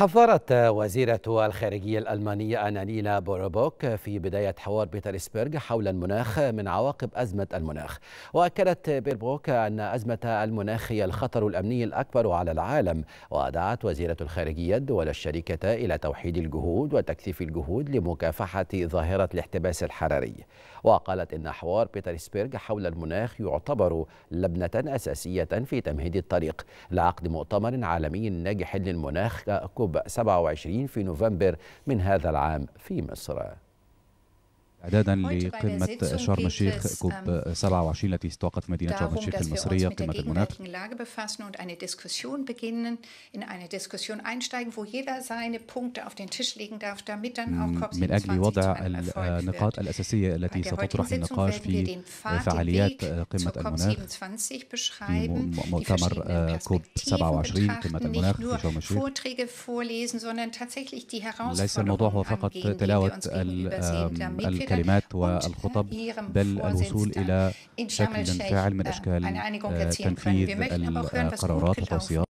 حذرت وزيرة الخارجية الألمانية أنالينا بوروبوك في بداية حوار بيترسبرغ حول المناخ من عواقب أزمة المناخ وأكدت بيربوك أن أزمة المناخ هي الخطر الأمني الأكبر على العالم ودعت وزيرة الخارجية الدول الشريكة إلى توحيد الجهود وتكثيف الجهود لمكافحة ظاهرة الاحتباس الحراري وقالت إن حوار بيترسبرغ حول المناخ يعتبر لبنة أساسية في تمهيد الطريق لعقد مؤتمر عالمي ناجح للمناخ كوب جنوب 27 في نوفمبر من هذا العام في مصر إعدادا لقمة شرم الشيخ كوب 27 um, التي استوقفت في مدينة شرم الشيخ المصرية قمة المناخ. من أجل وضع النقاط الأساسية التي ستطرح النقاش في فعاليات قمة المناخ في مؤتمر كوب 27 قمة المناخ في شرم الشيخ. ليس الموضوع هو فقط تلاوة الكلمات والخطب بل الوصول إلى شكل فاعل من آه، أشكال آه، تنفيذ القرارات والتوصيات